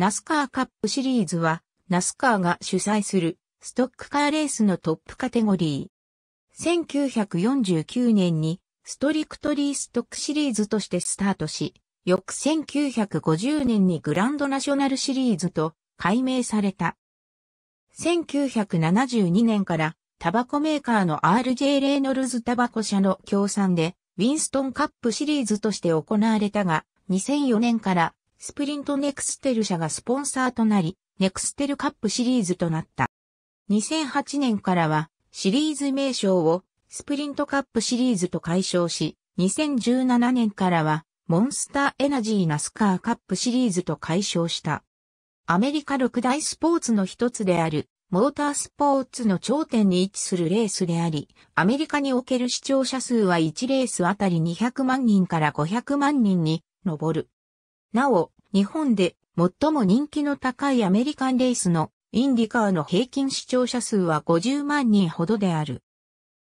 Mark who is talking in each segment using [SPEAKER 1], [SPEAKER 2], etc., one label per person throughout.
[SPEAKER 1] ナスカーカップシリーズは、ナスカーが主催するストックカーレースのトップカテゴリー。1949年にストリクトリーストックシリーズとしてスタートし、翌1950年にグランドナショナルシリーズと改名された。1972年からタバコメーカーの RJ レイノルズタバコ社の協賛でウィンストンカップシリーズとして行われたが、2004年からスプリントネクステル社がスポンサーとなり、ネクステルカップシリーズとなった。2008年からは、シリーズ名称をスプリントカップシリーズと解消し、2017年からは、モンスターエナジーナスカーカップシリーズと解消した。アメリカ六大スポーツの一つである、モータースポーツの頂点に位置するレースであり、アメリカにおける視聴者数は1レースあたり200万人から500万人に上る。なお、日本で最も人気の高いアメリカンレースのインディカーの平均視聴者数は50万人ほどである。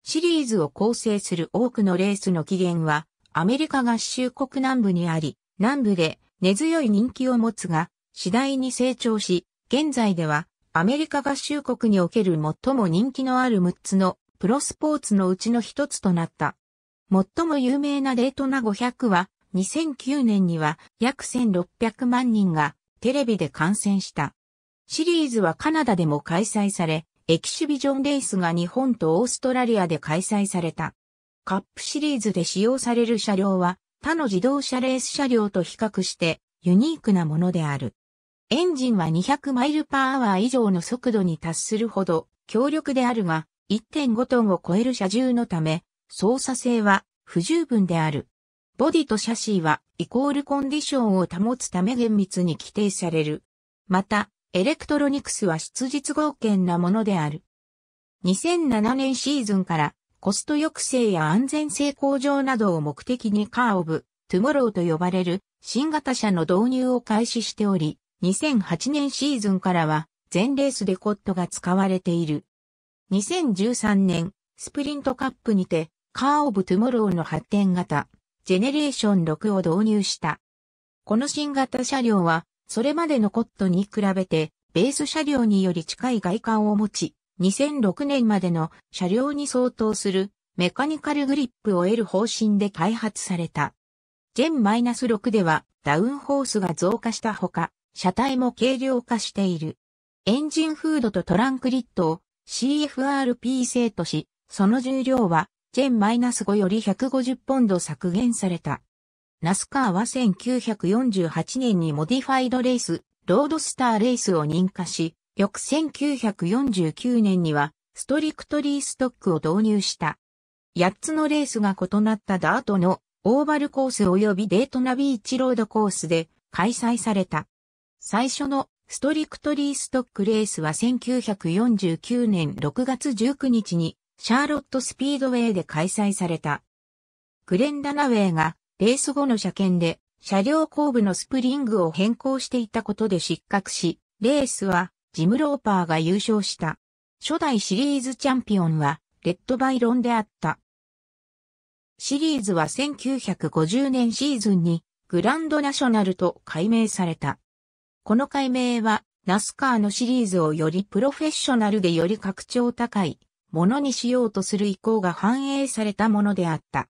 [SPEAKER 1] シリーズを構成する多くのレースの起源は、アメリカ合衆国南部にあり、南部で根強い人気を持つが、次第に成長し、現在ではアメリカ合衆国における最も人気のある6つのプロスポーツのうちの1つとなった。最も有名なデートナ500は2009年には約1600万人がテレビで観戦した。シリーズはカナダでも開催され、エキシビジョンレースが日本とオーストラリアで開催された。カップシリーズで使用される車両は他の自動車レース車両と比較してユニークなものである。エンジンは200マイルパーアワー以上の速度に達するほど強力であるが1.5トンを超える車重のため操作性は不十分である。ボディとシャシーはイコールコンディションを保つため厳密に規定される。また、エレクトロニクスは質実合憲なものである。2007年シーズンからコスト抑制や安全性向上などを目的にカーオブ、トゥモローと呼ばれる新型車の導入を開始しており、2008年シーズンからは全レースでコットが使われている。2013年、スプリントカップにて、カーオブトゥモローの発展型、ジェネレーション6を導入した。この新型車両は、それまでのコットに比べて、ベース車両により近い外観を持ち、2006年までの車両に相当するメカニカルグリップを得る方針で開発された。マイナス6ではダウンホースが増加したほか、車体も軽量化している。エンジンフードとトランクリットを CFRP 製とし、その重量は1 0ス5より150ポンド削減された。ナスカーは1948年にモディファイドレース、ロードスターレースを認可し、翌1949年にはストリクトリーストックを導入した。8つのレースが異なったダートのオーバルコース及びデートナビーチロードコースで開催された。最初のストリクトリーストックレースは1949年6月19日にシャーロットスピードウェイで開催された。グレン・ダナウェイがレース後の車検で車両後部のスプリングを変更していたことで失格し、レースはジム・ローパーが優勝した。初代シリーズチャンピオンはレッド・バイロンであった。シリーズは1950年シーズンにグランドナショナルと改名された。この改名はナスカーのシリーズをよりプロフェッショナルでより格調高いものにしようとする意向が反映されたものであった。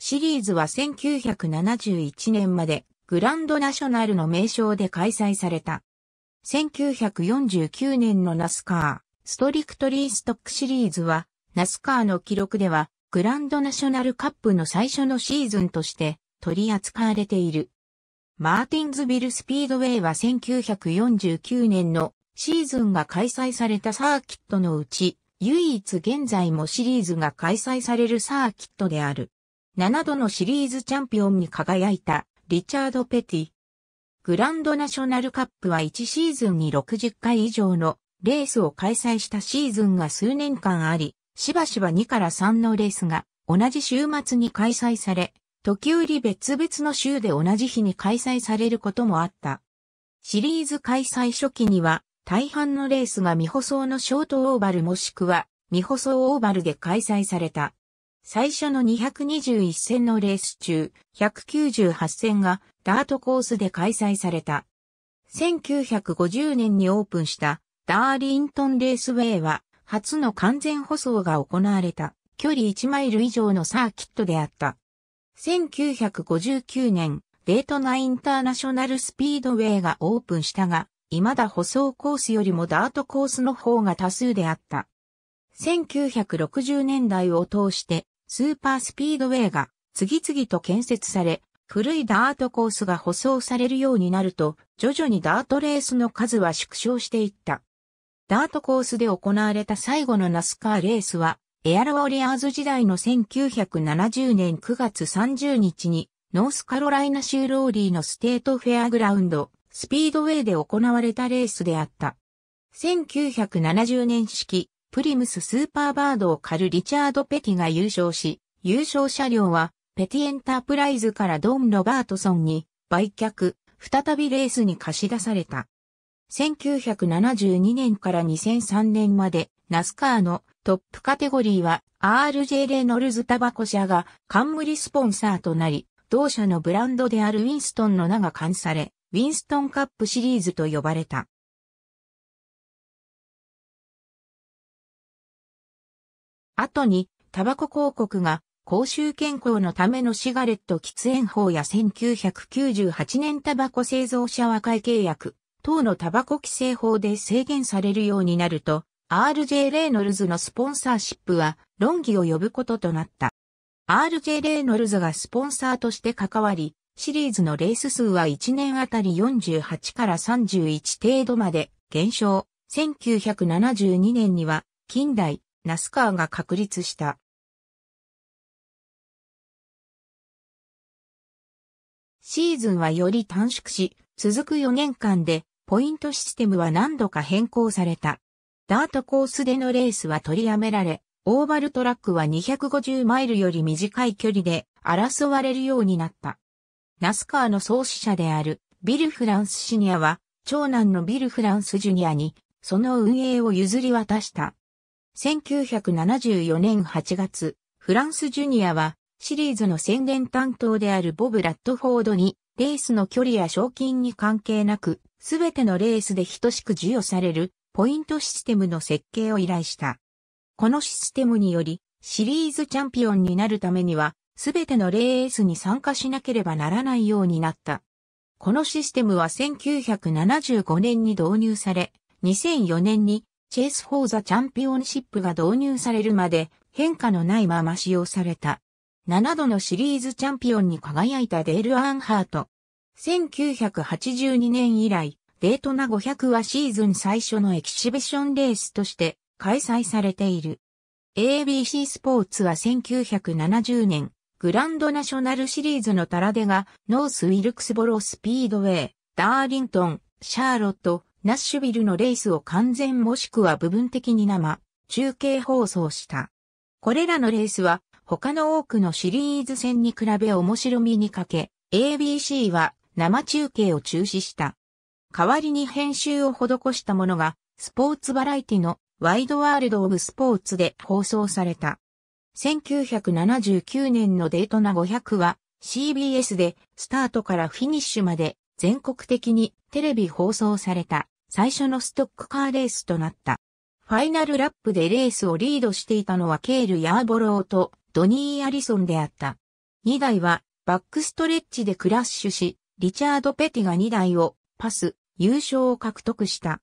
[SPEAKER 1] シリーズは1971年までグランドナショナルの名称で開催された。1949年のナスカー、ストリクトリーストックシリーズは、ナスカーの記録では、グランドナショナルカップの最初のシーズンとして取り扱われている。マーティンズビルスピードウェイは1949年のシーズンが開催されたサーキットのうち唯一現在もシリーズが開催されるサーキットである。7度のシリーズチャンピオンに輝いたリチャード・ペティ。グランドナショナルカップは1シーズンに60回以上のレースを開催したシーズンが数年間あり、しばしば2から3のレースが同じ週末に開催され、時折別々の週で同じ日に開催されることもあった。シリーズ開催初期には大半のレースが未舗装のショートオーバルもしくは未舗装オーバルで開催された。最初の221戦のレース中、198戦がダートコースで開催された。1950年にオープンしたダーリントンレースウェイは初の完全舗装が行われた距離1マイル以上のサーキットであった。1959年、デートナインターナショナルスピードウェイがオープンしたが、未だ舗装コースよりもダートコースの方が多数であった。1960年代を通して、スーパースピードウェイが次々と建設され、古いダートコースが舗装されるようになると、徐々にダートレースの数は縮小していった。ダートコースで行われた最後のナスカーレースは、エアロウォリアーズ時代の1970年9月30日に、ノースカロライナ州ローリーのステートフェアグラウンド、スピードウェイで行われたレースであった。1970年式、プリムススーパーバードを狩るリチャード・ペティが優勝し、優勝車両は、ペティエンタープライズからドン・ロバートソンに売却、再びレースに貸し出された。1972年から2003年まで、ナスカーのトップカテゴリーは RJ レノルズタバコ社が冠スポンサーとなり、同社のブランドであるウィンストンの名が冠され、ウィンストンカップシリーズと呼ばれた。後に、タバコ広告が公衆健康のためのシガレット喫煙法や1998年タバコ製造者和解契約等のタバコ規制法で制限されるようになると、RJ レイノルズのスポンサーシップは論議を呼ぶこととなった。RJ レイノルズがスポンサーとして関わり、シリーズのレース数は1年あたり48から31程度まで減少。1972年には近代ナスカーが確立した。シーズンはより短縮し、続く4年間でポイントシステムは何度か変更された。ダートコースでのレースは取りやめられ、オーバルトラックは250マイルより短い距離で争われるようになった。ナスカーの創始者であるビル・フランスシニアは、長男のビル・フランスジュニアに、その運営を譲り渡した。1974年8月、フランスジュニアは、シリーズの宣伝担当であるボブ・ラッドフォードに、レースの距離や賞金に関係なく、すべてのレースで等しく授与される、ポイントシステムの設計を依頼した。このシステムにより、シリーズチャンピオンになるためには、すべてのレースに参加しなければならないようになった。このシステムは1975年に導入され、2004年にチェイス・フォー・ザ・チャンピオンシップが導入されるまで変化のないまま使用された。7度のシリーズチャンピオンに輝いたデール・アンハート。1982年以来、デートナ500はシーズン最初のエキシビションレースとして開催されている。ABC スポーツは1970年、グランドナショナルシリーズのタラデガ、ノースウィルクスボロスピードウェイ、ダーリントン、シャーロット、ナッシュビルのレースを完全もしくは部分的に生、中継放送した。これらのレースは他の多くのシリーズ戦に比べ面白みにかけ、ABC は生中継を中止した。代わりに編集を施したものが、スポーツバラエティのワイドワールドオブスポーツで放送された。1979年のデートナ500は CBS でスタートからフィニッシュまで全国的にテレビ放送された最初のストックカーレースとなった。ファイナルラップでレースをリードしていたのはケール・ヤーボローとドニー・アリソンであった。2台はバックストレッチでクラッシュし、リチャード・ペティが2台をパス、優勝を獲得した。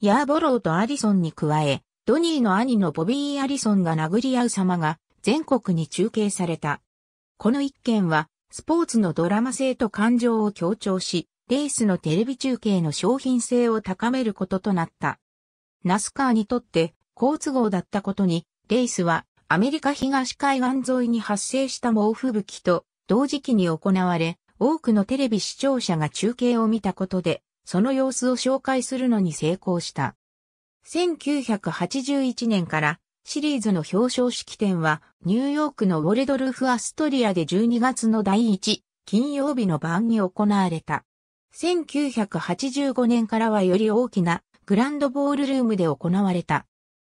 [SPEAKER 1] ヤーボローとアリソンに加え、ドニーの兄のボビー・アリソンが殴り合う様が全国に中継された。この一件は、スポーツのドラマ性と感情を強調し、レースのテレビ中継の商品性を高めることとなった。ナスカーにとって好都合だったことに、レースはアメリカ東海岸沿いに発生した猛吹雪と同時期に行われ、多くのテレビ視聴者が中継を見たことで、その様子を紹介するのに成功した。1981年からシリーズの表彰式典はニューヨークのウォルドルフ・アストリアで12月の第1金曜日の晩に行われた。1985年からはより大きなグランドボールルームで行われた。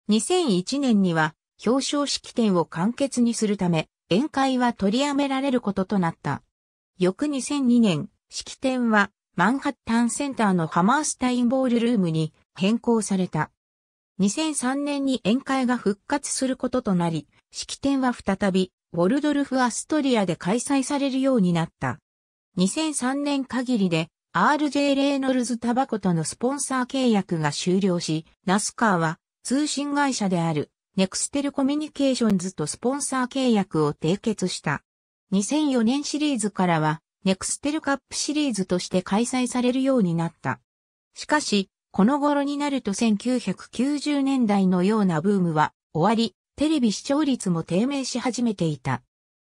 [SPEAKER 1] 2001年には表彰式典を簡潔にするため宴会は取りやめられることとなった。翌2002年、式典はマンハッタンセンターのハマースタインボールルームに変更された。2003年に宴会が復活することとなり、式典は再び、ウォルドルフ・アストリアで開催されるようになった。2003年限りで、RJ レイノルズタバコとのスポンサー契約が終了し、ナスカーは通信会社であるネクステルコミュニケーションズとスポンサー契約を締結した。2004年シリーズからはネクステルカップシリーズとして開催されるようになった。しかし、この頃になると1990年代のようなブームは終わり、テレビ視聴率も低迷し始めていた。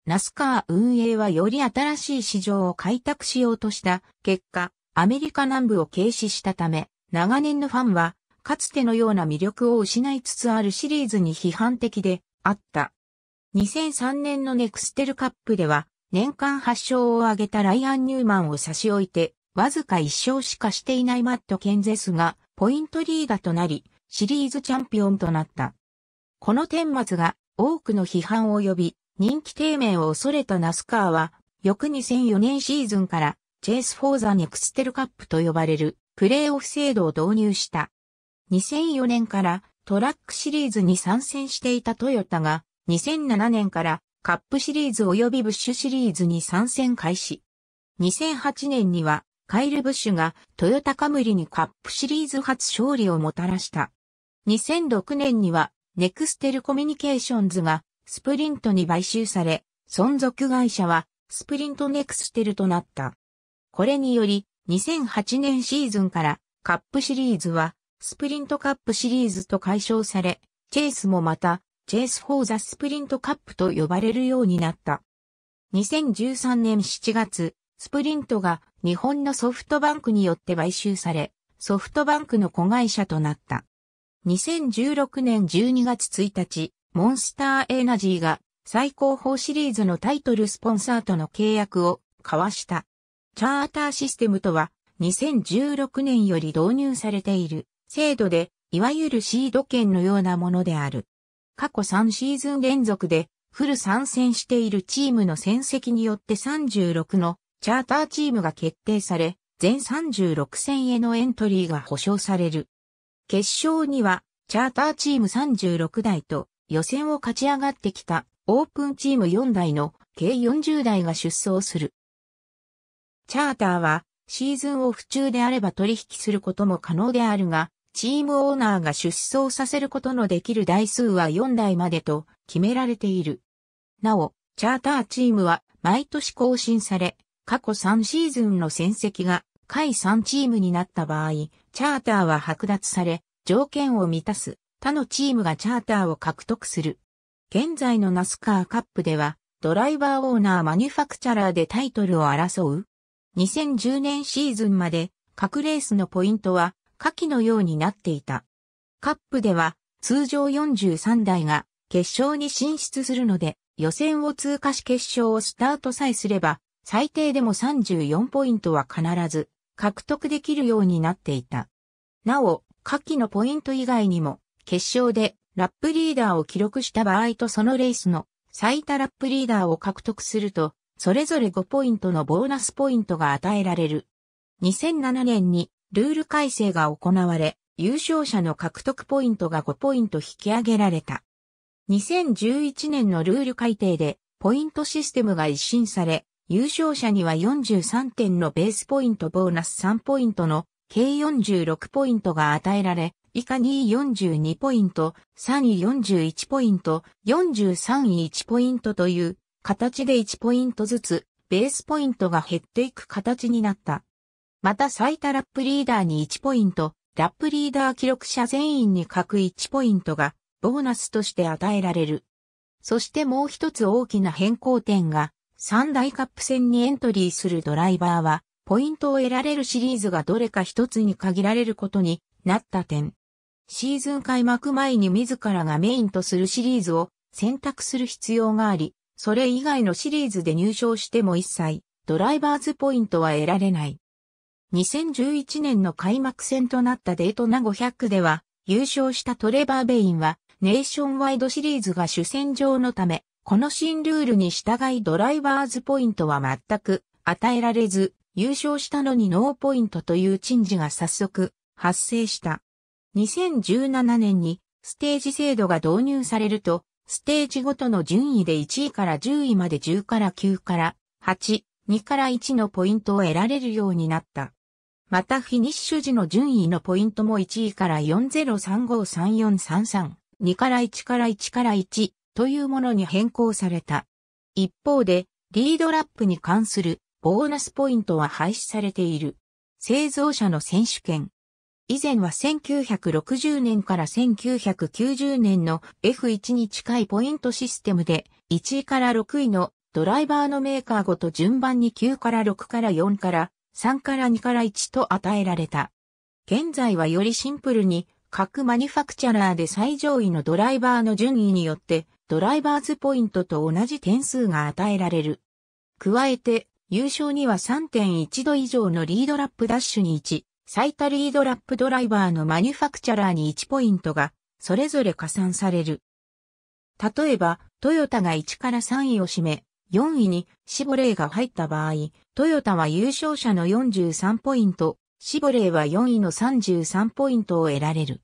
[SPEAKER 1] ナスカー運営はより新しい市場を開拓しようとした結果、アメリカ南部を軽視したため、長年のファンは、かつてのような魅力を失いつつあるシリーズに批判的であった。2003年のネクステルカップでは、年間発勝を挙げたライアン・ニューマンを差し置いて、わずか1勝しかしていないマット・ケンゼスがポイントリーダーとなり、シリーズチャンピオンとなった。この天末が多くの批判を呼び、人気低迷を恐れたナスカーは、翌2004年シーズンから、チェイス・フォー・ザ・ネクステルカップと呼ばれるプレーオフ制度を導入した。2004年からトラックシリーズに参戦していたトヨタが、2007年からカップシリーズ及びブッシュシリーズに参戦開始。2008年にはカイル・ブッシュがトヨタカムリにカップシリーズ初勝利をもたらした。2006年にはネクステルコミュニケーションズがスプリントに買収され、存続会社はスプリントネクステルとなった。これにより2008年シーズンからカップシリーズはスプリントカップシリーズと解消され、チェイスもまたチェイス・フォー・ザ・スプリントカップと呼ばれるようになった。2013年7月、スプリントが日本のソフトバンクによって買収され、ソフトバンクの子会社となった。2016年12月1日、モンスターエナジーが最高峰シリーズのタイトルスポンサーとの契約を交わした。チャーターシステムとは2016年より導入されている制度で、いわゆるシード権のようなものである。過去3シーズン連続でフル参戦しているチームの戦績によって36のチャーターチームが決定され、全36戦へのエントリーが保証される。決勝には、チャーターチーム36台と、予選を勝ち上がってきた、オープンチーム4台の、計40台が出走する。チャーターは、シーズンオフ中であれば取引することも可能であるが、チームオーナーが出走させることのできる台数は4台までと決められている。なお、チャーターチームは毎年更新され、過去3シーズンの戦績が下位3チームになった場合、チャーターは剥奪され、条件を満たす他のチームがチャーターを獲得する。現在のナスカーカップでは、ドライバーオーナーマニュファクチャラーでタイトルを争う。2010年シーズンまで各レースのポイントは下記のようになっていた。カップでは通常43台が決勝に進出するので予選を通過し決勝をスタートさえすれば最低でも34ポイントは必ず獲得できるようになっていた。なお、下記のポイント以外にも、決勝でラップリーダーを記録した場合とそのレースの最多ラップリーダーを獲得すると、それぞれ5ポイントのボーナスポイントが与えられる。2007年にルール改正が行われ、優勝者の獲得ポイントが5ポイント引き上げられた。2011年のルール改定で、ポイントシステムが一新され、優勝者には43点のベースポイントボーナス3ポイントの計46ポイントが与えられ、以下2位42ポイント、3位41ポイント、43位1ポイントという形で1ポイントずつベースポイントが減っていく形になった。また最多ラップリーダーに1ポイント、ラップリーダー記録者全員に各1ポイントがボーナスとして与えられる。そしてもう一つ大きな変更点が三大カップ戦にエントリーするドライバーは、ポイントを得られるシリーズがどれか一つに限られることになった点。シーズン開幕前に自らがメインとするシリーズを選択する必要があり、それ以外のシリーズで入賞しても一切ドライバーズポイントは得られない。2011年の開幕戦となったデートナ500では優勝したトレバー・ベインはネーションワイドシリーズが主戦場のためこの新ルールに従いドライバーズポイントは全く与えられず、優勝したのにノーポイントという珍事が早速発生した。2017年にステージ制度が導入されると、ステージごとの順位で1位から10位まで10から9から8、2から1のポイントを得られるようになった。またフィニッシュ時の順位のポイントも1位から40353433、2から1から1から1、というものに変更された。一方で、リードラップに関するボーナスポイントは廃止されている。製造者の選手権。以前は1960年から1990年の F1 に近いポイントシステムで1位から6位のドライバーのメーカーごと順番に9から6から4から3から2から1と与えられた。現在はよりシンプルに各マニファクチャラーで最上位のドライバーの順位によってドライバーズポイントと同じ点数が与えられる。加えて、優勝には3.1度以上のリードラップダッシュに1、最多リードラップドライバーのマニュファクチャラーに1ポイントが、それぞれ加算される。例えば、トヨタが1から3位を占め、4位にシボレーが入った場合、トヨタは優勝者の43ポイント、シボレーは4位の33ポイントを得られる。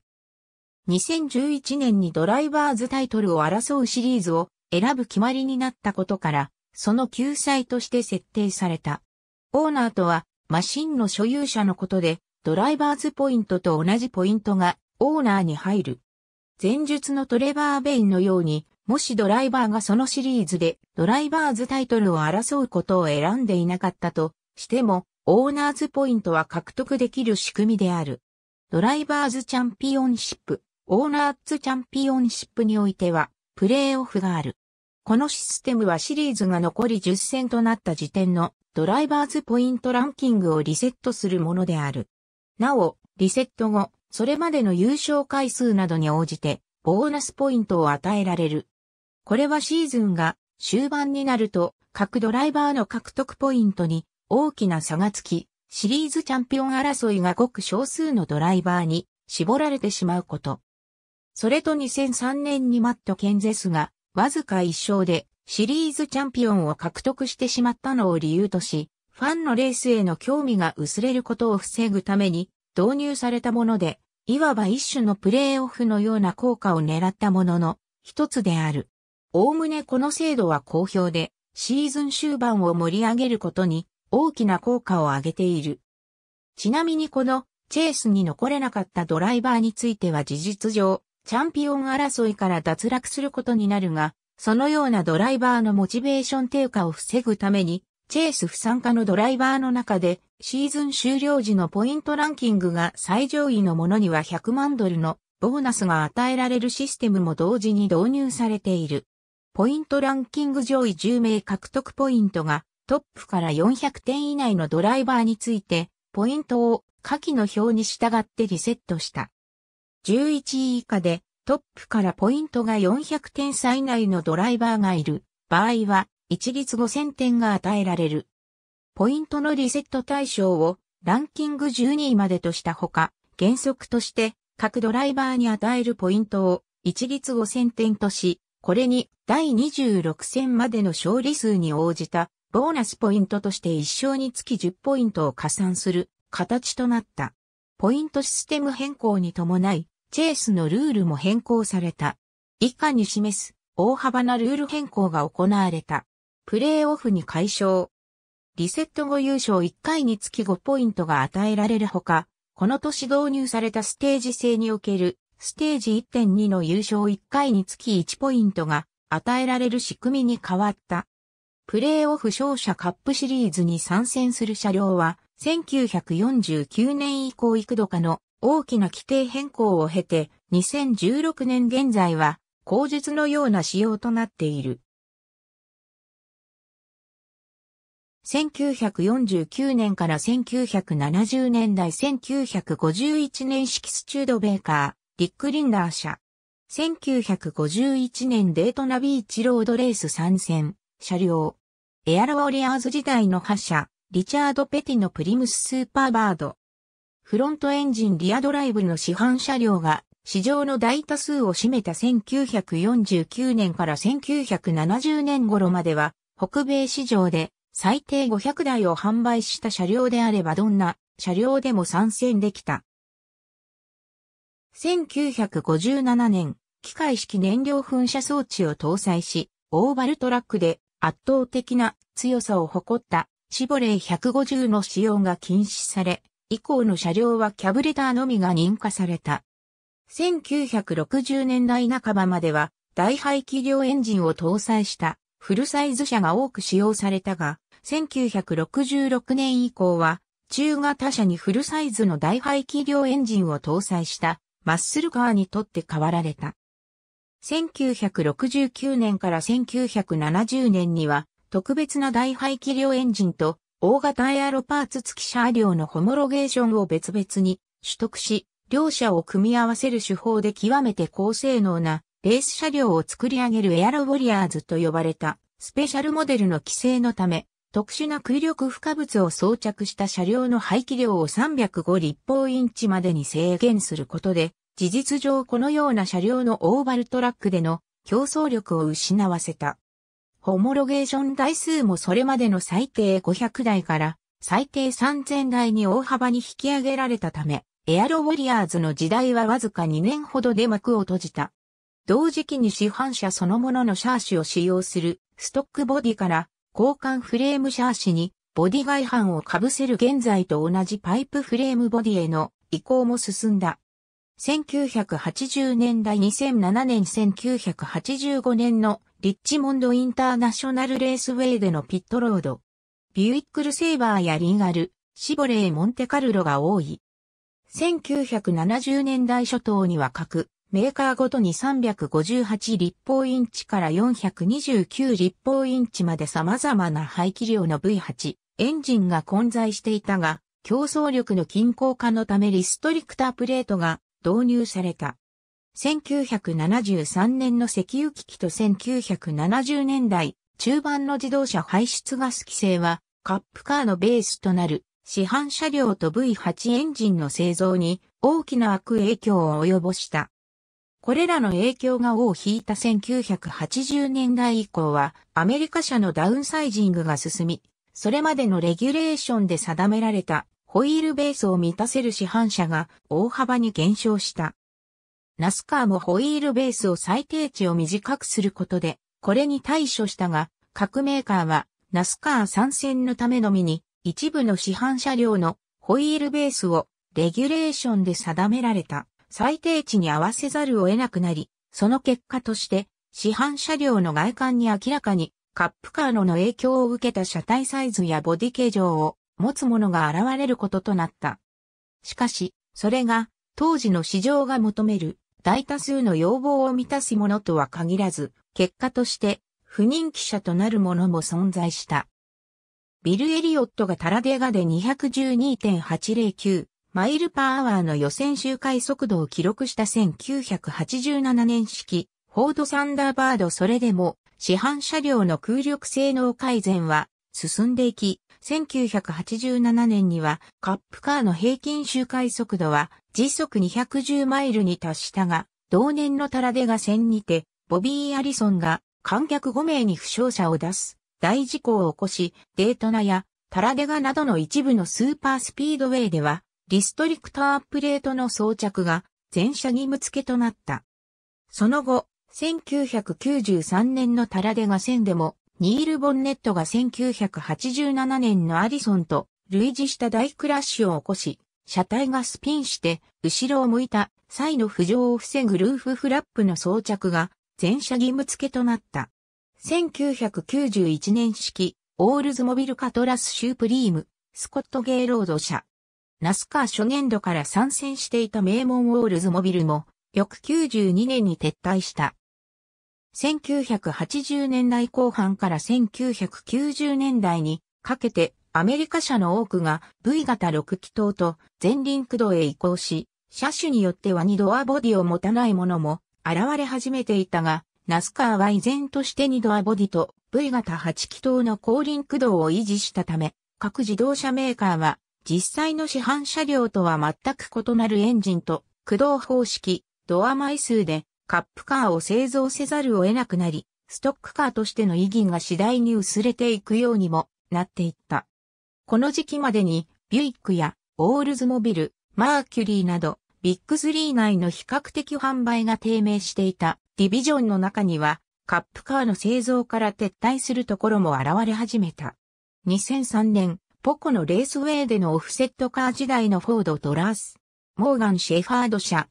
[SPEAKER 1] 2011年にドライバーズタイトルを争うシリーズを選ぶ決まりになったことから、その救済として設定された。オーナーとは、マシンの所有者のことで、ドライバーズポイントと同じポイントがオーナーに入る。前述のトレバー・ベインのように、もしドライバーがそのシリーズでドライバーズタイトルを争うことを選んでいなかったとしても、オーナーズポイントは獲得できる仕組みである。ドライバーズチャンピオンシップオーナーツチャンピオンシップにおいては、プレーオフがある。このシステムはシリーズが残り10戦となった時点のドライバーズポイントランキングをリセットするものである。なお、リセット後、それまでの優勝回数などに応じて、ボーナスポイントを与えられる。これはシーズンが終盤になると、各ドライバーの獲得ポイントに大きな差がつき、シリーズチャンピオン争いがごく少数のドライバーに絞られてしまうこと。それと2003年にマット・ケンゼスが、わずか1勝でシリーズチャンピオンを獲得してしまったのを理由とし、ファンのレースへの興味が薄れることを防ぐために導入されたもので、いわば一種のプレーオフのような効果を狙ったものの一つである。おおむねこの制度は好評で、シーズン終盤を盛り上げることに大きな効果を上げている。ちなみにこのチェイスに残れなかったドライバーについては事実上、チャンピオン争いから脱落することになるが、そのようなドライバーのモチベーション低下を防ぐために、チェイス不参加のドライバーの中で、シーズン終了時のポイントランキングが最上位のものには100万ドルのボーナスが与えられるシステムも同時に導入されている。ポイントランキング上位10名獲得ポイントがトップから400点以内のドライバーについて、ポイントを下記の表に従ってリセットした。11位以下でトップからポイントが400点差以内のドライバーがいる場合は一律5000点が与えられる。ポイントのリセット対象をランキング12位までとしたほか、原則として各ドライバーに与えるポイントを一律5000点とし、これに第26戦までの勝利数に応じたボーナスポイントとして1勝につき10ポイントを加算する形となった。ポイントシステム変更に伴い、チェースのルールも変更された。以下に示す大幅なルール変更が行われた。プレイオフに解消。リセット後優勝1回につき5ポイントが与えられるほか、この年導入されたステージ制におけるステージ1.2の優勝1回につき1ポイントが与えられる仕組みに変わった。プレイオフ勝者カップシリーズに参戦する車両は1949年以降幾度かの大きな規定変更を経て、2016年現在は、口述のような仕様となっている。1949年から1970年代1951年式スチュードベーカー、リック・リンダー社。1951年デートナビーチロードレース参戦、車両。エアロウォリアーズ時代の覇者、リチャード・ペティのプリムス・スーパーバード。フロントエンジンリアドライブの市販車両が市場の大多数を占めた1949年から1970年頃までは、北米市場で最低500台を販売した車両であればどんな車両でも参戦できた。1957年、機械式燃料噴射装置を搭載し、オーバルトラックで圧倒的な強さを誇ったシボレー150の使用が禁止され、以降の車両はキャブレターのみが認可された。1960年代半ばまでは、大排気量エンジンを搭載したフルサイズ車が多く使用されたが、1966年以降は、中型車にフルサイズの大排気量エンジンを搭載したマッスルカーにとって変わられた。1969年から1970年には、特別な大排気量エンジンと大型エアロパーツ付き車両のホモロゲーションを別々に取得し、両者を組み合わせる手法で極めて高性能なレース車両を作り上げるエアロウォリアーズと呼ばれたスペシャルモデルの規制のため、特殊な空力負荷物を装着した車両の排気量を305立方インチまでに制限することで、事実上このような車両のオーバルトラックでの競争力を失わせた。ホモロゲーション台数もそれまでの最低500台から最低3000台に大幅に引き上げられたため、エアロウォリアーズの時代はわずか2年ほどで幕を閉じた。同時期に市販車そのもののシャーシを使用するストックボディから交換フレームシャーシにボディ外反を被せる現在と同じパイプフレームボディへの移行も進んだ。1980年代2007年1985年のリッチモンドインターナショナルレースウェイでのピットロード。ビュイックルセーバーやリーガル、シボレー・モンテカルロが多い。1970年代初頭には各メーカーごとに358立方インチから429立方インチまで様々な排気量の V8 エンジンが混在していたが、競争力の均衡化のためリストリクタープレートが導入された。1973年の石油危機と1970年代中盤の自動車排出ガス規制はカップカーのベースとなる市販車両と V8 エンジンの製造に大きな悪影響を及ぼした。これらの影響が尾を引いた1980年代以降はアメリカ車のダウンサイジングが進み、それまでのレギュレーションで定められたホイールベースを満たせる市販車が大幅に減少した。ナスカーもホイールベースを最低値を短くすることで、これに対処したが、各メーカーは、ナスカー参戦のためのみに、一部の市販車両のホイールベースをレギュレーションで定められた最低値に合わせざるを得なくなり、その結果として、市販車両の外観に明らかにカップカーのの影響を受けた車体サイズやボディ形状を持つものが現れることとなった。しかし、それが当時の市場が求める大多数の要望を満たすものとは限らず、結果として不人気者となるものも存在した。ビル・エリオットがタラデガで212.809マイルパーアワーの予選周回速度を記録した1987年式フォードサンダーバードそれでも市販車両の空力性能改善は進んでいき、1987年にはカップカーの平均周回速度は時速210マイルに達したが、同年のタラデガ戦にて、ボビー・アリソンが観客5名に負傷者を出す大事故を起こし、デートナやタラデガなどの一部のスーパースピードウェイでは、リストリクタープレートの装着が全車義務付けとなった。その後、1993年のタラデガ戦でもニール・ボンネットが1987年のアディソンと類似した大クラッシュを起こし、車体がスピンして後ろを向いた際の浮上を防ぐルーフフラップの装着が全車義務付けとなった。1991年式オールズモビルカトラスシュープリームスコットゲイロード車。ナスカー初年度から参戦していた名門オールズモビルも翌92年に撤退した。1980年代後半から1990年代にかけてアメリカ車の多くが V 型6気筒と前輪駆動へ移行し、車種によっては2ドアボディを持たないものも現れ始めていたが、ナスカーは依然として2ドアボディと V 型8気筒の後輪駆動を維持したため、各自動車メーカーは実際の市販車両とは全く異なるエンジンと駆動方式、ドア枚数でカップカーを製造せざるを得なくなり、ストックカーとしての意義が次第に薄れていくようにもなっていった。この時期までに、ビュイックやオールズモビル、マーキュリーなど、ビッグ3内の比較的販売が低迷していたディビジョンの中には、カップカーの製造から撤退するところも現れ始めた。2003年、ポコのレースウェイでのオフセットカー時代のフォードトラース、モーガン・シェファード社、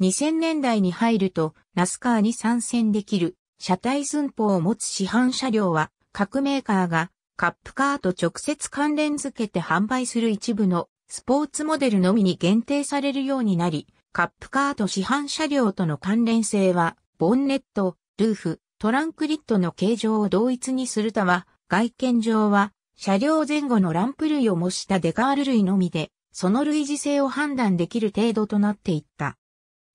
[SPEAKER 1] 2000年代に入ると、ナスカーに参戦できる、車体寸法を持つ市販車両は、各メーカーが、カップカーと直接関連付けて販売する一部の、スポーツモデルのみに限定されるようになり、カップカーと市販車両との関連性は、ボンネット、ルーフ、トランクリットの形状を同一にするたは、外見上は、車両前後のランプ類を模したデカール類のみで、その類似性を判断できる程度となっていった。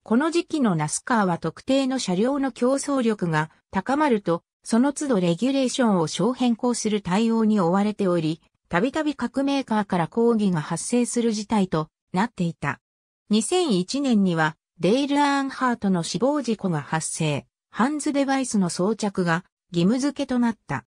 [SPEAKER 1] この時期のナスカーは特定の車両の競争力が高まると、その都度レギュレーションを小変更する対応に追われており、たびたび各メーカーから抗議が発生する事態となっていた。2001年には、デイル・アーンハートの死亡事故が発生、ハンズデバイスの装着が義務付けとなった。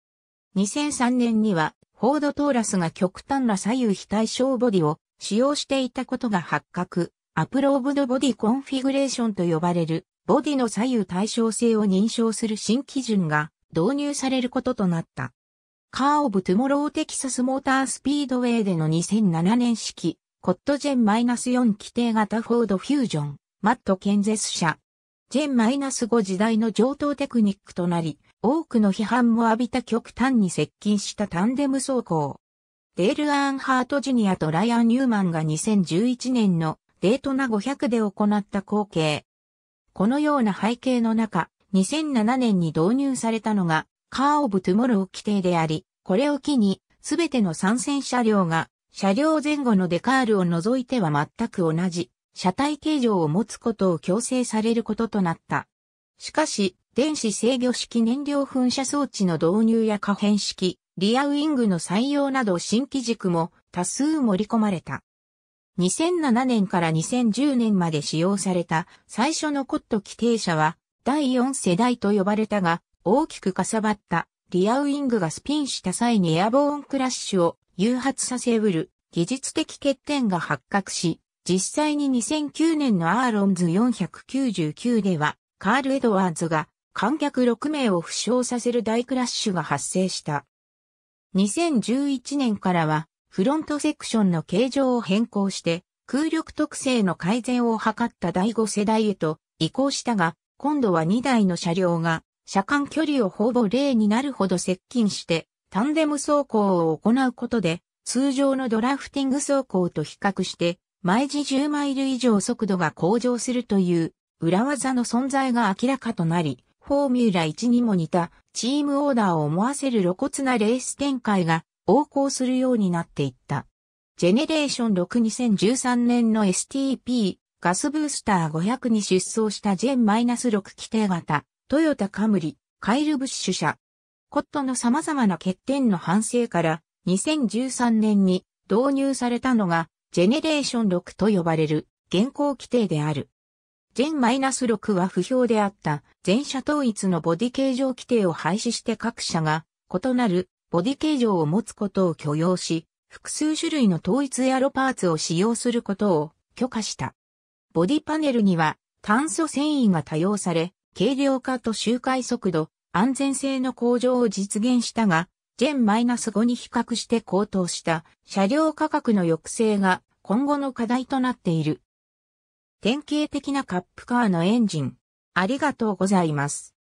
[SPEAKER 1] 2003年には、フォードトーラスが極端な左右非対称ボディを使用していたことが発覚。アプローブドボディコンフィグレーションと呼ばれる、ボディの左右対称性を認証する新基準が導入されることとなった。カーオブトゥモローテキサスモータースピードウェイでの2007年式、コットジェン -4 規定型フォードフュージョン、マット建設車。ジェン -5 時代の上等テクニックとなり、多くの批判も浴びた極端に接近したタンデム走行。デール・アーンハート・ジュニアとライアン・ニューマンが2011年のデートナ500で行った光景。このような背景の中、2007年に導入されたのが、カーオブトゥモロー規定であり、これを機に、すべての参戦車両が、車両前後のデカールを除いては全く同じ、車体形状を持つことを強制されることとなった。しかし、電子制御式燃料噴射装置の導入や可変式、リアウィングの採用など新機軸も多数盛り込まれた。2007年から2010年まで使用された最初のコット規定車は第4世代と呼ばれたが大きくかさばったリアウィングがスピンした際にエアボーンクラッシュを誘発させうる技術的欠点が発覚し、実際に2009年のアーロンズ499ではカール・エドワーズが観客6名を負傷させる大クラッシュが発生した。2011年からはフロントセクションの形状を変更して、空力特性の改善を図った第5世代へと移行したが、今度は2台の車両が車間距離をほぼ0になるほど接近して、タンデム走行を行うことで、通常のドラフティング走行と比較して、毎時10マイル以上速度が向上するという裏技の存在が明らかとなり、フォーミュラ1にも似たチームオーダーを思わせる露骨なレース展開が横行するようになっていった。ジェネレーション62013年の STP ガスブースター500に出走したジェン -6 規定型、トヨタカムリ、カイルブッシュ社。コットの様々な欠点の反省から2013年に導入されたのがジェネレーション6と呼ばれる現行規定である。ジェン -6 は不評であった全車統一のボディ形状規定を廃止して各社が異なるボディ形状を持つことを許容し、複数種類の統一エアロパーツを使用することを許可した。ボディパネルには炭素繊維が多用され、軽量化と周回速度、安全性の向上を実現したが、ジェン -5 に比較して高騰した車両価格の抑制が今後の課題となっている。典型的なカップカーのエンジン。ありがとうございます。